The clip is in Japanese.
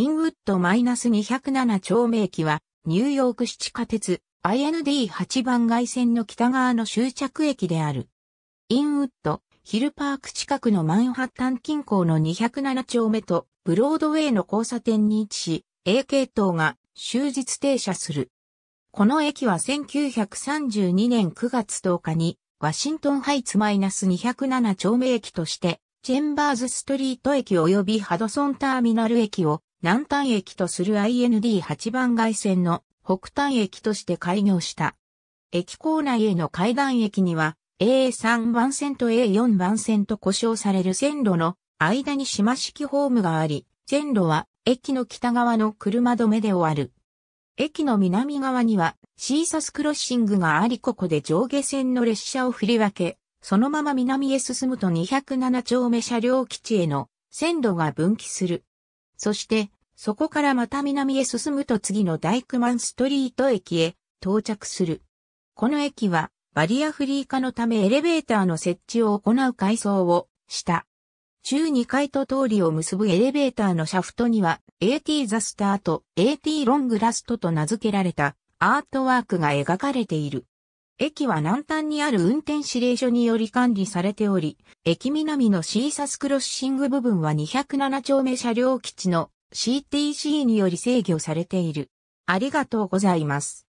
インウッド -207 丁目駅は、ニューヨーク市地下鉄 IND8 番街線の北側の終着駅である。インウッド、ヒルパーク近くのマンハッタン近郊の207丁目とブロードウェイの交差点に位置し、A 系統が終日停車する。この駅は1932年9月10日に、ワシントンハイツ -207 丁目駅として、チェンバーズストリート駅及びハドソンターミナル駅を南端駅とする IND8 番街線の北端駅として開業した。駅構内への階段駅には A3 番線と A4 番線と故障される線路の間に島式ホームがあり、線路は駅の北側の車止めで終わる。駅の南側にはシーサスクロッシングがありここで上下線の列車を振り分け、そのまま南へ進むと207丁目車両基地への線路が分岐する。そして、そこからまた南へ進むと次のダイクマンストリート駅へ到着する。この駅はバリアフリー化のためエレベーターの設置を行う改装をした。中2階と通りを結ぶエレベーターのシャフトには AT ザスターと AT ロングラストと名付けられたアートワークが描かれている。駅は南端にある運転指令所により管理されており、駅南のシーサスクロッシング部分は207丁目車両基地の CTC により制御されている。ありがとうございます。